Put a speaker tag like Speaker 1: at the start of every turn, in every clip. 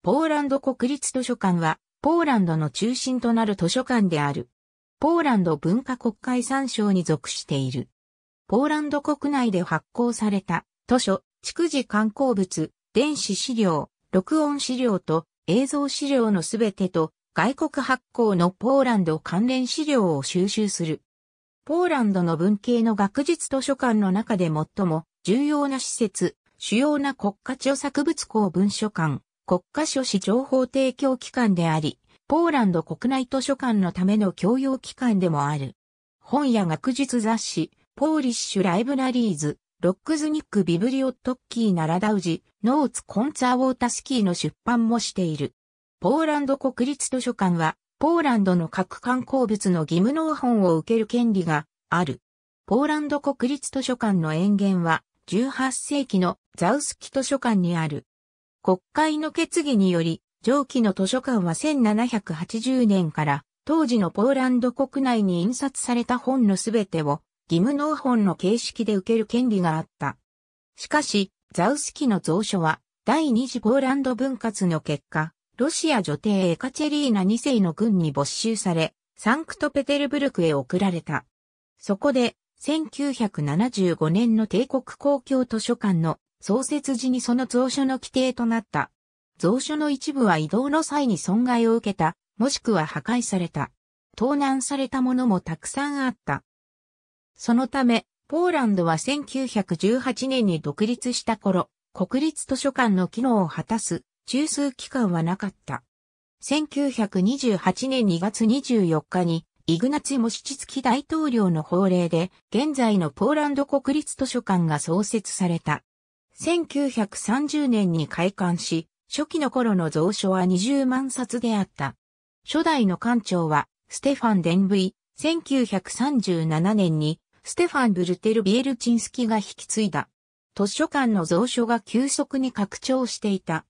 Speaker 1: ポーランド国立図書館は、ポーランドの中心となる図書館である。ポーランド文化国会参照に属している。ポーランド国内で発行された図書、逐次観光物、電子資料、録音資料と映像資料のすべてと外国発行のポーランド関連資料を収集する。ポーランドの文系の学術図書館の中で最も重要な施設、主要な国家著作物公文書館、国家書士情報提供機関であり、ポーランド国内図書館のための教養機関でもある。本や学術雑誌、ポーリッシュライブラリーズ、ロックズニックビブリオットッキーなラダウジ、ノーツコンツァウォータスキーの出版もしている。ポーランド国立図書館は、ポーランドの各観光物の義務納本を受ける権利がある。ポーランド国立図書館の園源は、18世紀のザウスキ図書館にある。国会の決議により、上記の図書館は1780年から当時のポーランド国内に印刷された本のすべてを義務納本の形式で受ける権利があった。しかし、ザウスキの蔵書は第二次ポーランド分割の結果、ロシア女帝エカチェリーナ2世の軍に没収され、サンクトペテルブルクへ送られた。そこで、1975年の帝国公共図書館の創設時にその蔵書の規定となった。蔵書の一部は移動の際に損害を受けた、もしくは破壊された。盗難されたものもたくさんあった。そのため、ポーランドは1918年に独立した頃、国立図書館の機能を果たす中枢機関はなかった。1928年2月24日に、イグナツモシチツキ大統領の法令で、現在のポーランド国立図書館が創設された。1930年に開館し、初期の頃の蔵書は20万冊であった。初代の館長は、ステファン・デンブイ、1937年に、ステファン・ブルテル・ビエルチンスキが引き継いだ。図書館の蔵書が急速に拡張していた。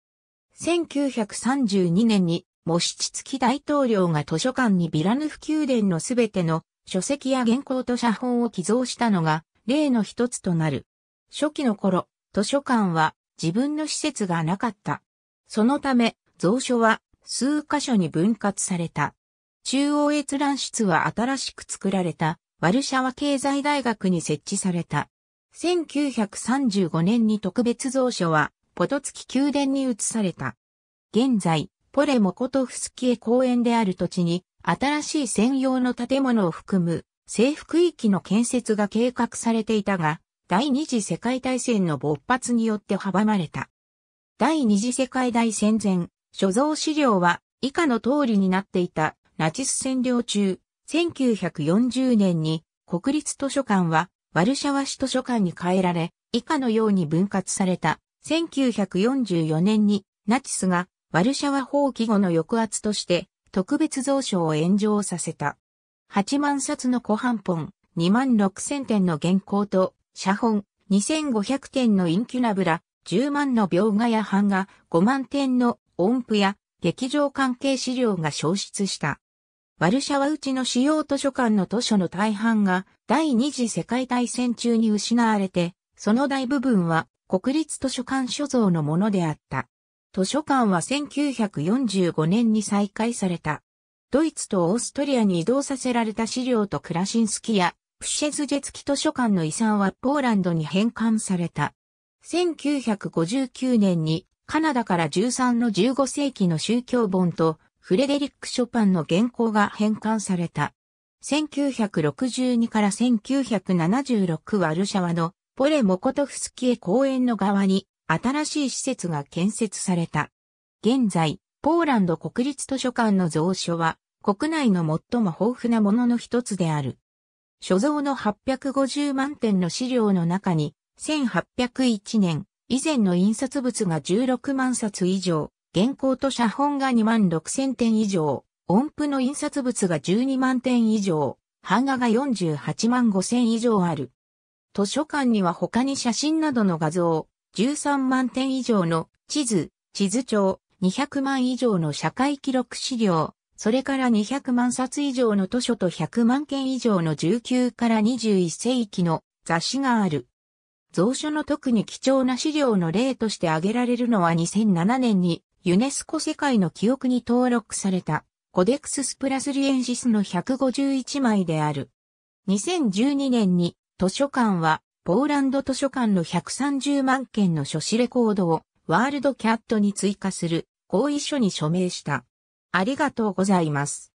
Speaker 1: 1932年に、モシチツキ大統領が図書館にビラヌフ宮殿のすべての書籍や原稿と写本を寄贈したのが、例の一つとなる。初期の頃、図書館は自分の施設がなかった。そのため、蔵書は数箇所に分割された。中央閲覧室は新しく作られたワルシャワ経済大学に設置された。1935年に特別蔵書はポトツキ宮殿に移された。現在、ポレモコトフスキエ公園である土地に新しい専用の建物を含む政府区域の建設が計画されていたが、第二次世界大戦の勃発によって阻まれた。第二次世界大戦前、所蔵資料は以下の通りになっていたナチス占領中、1940年に国立図書館はワルシャワ市図書館に変えられ、以下のように分割された。1944年にナチスがワルシャワ放棄後の抑圧として特別蔵書を炎上させた。8万冊の古版本、2万6 0点の原稿と写本、2500点のインキュナブラ、10万の描画や版画、5万点の音符や劇場関係資料が消失した。ワルシャワうちの主要図書館の図書の大半が第二次世界大戦中に失われて、その大部分は国立図書館所蔵のものであった。図書館は1945年に再開された。ドイツとオーストリアに移動させられた資料とクラシンスキやプシェズジェツキ図書館の遺産はポーランドに返還された。1959年にカナダから13の15世紀の宗教本とフレデリック・ショパンの原稿が返還された。1962から1976ワルシャワのポレモコトフスキエ公園の側に新しい施設が建設された。現在、ポーランド国立図書館の蔵書は国内の最も豊富なものの一つである。所蔵の850万点の資料の中に、1801年以前の印刷物が16万冊以上、原稿と写本が2万6千点以上、音符の印刷物が12万点以上、版画が48万5千以上ある。図書館には他に写真などの画像、13万点以上の地図、地図帳、200万以上の社会記録資料、それから200万冊以上の図書と100万件以上の19から21世紀の雑誌がある。蔵書の特に貴重な資料の例として挙げられるのは2007年にユネスコ世界の記憶に登録されたコデックススプラスリエンシスの151枚である。2012年に図書館はポーランド図書館の130万件の書誌レコードをワールドキャットに追加する合意書に署名した。ありがとうございます。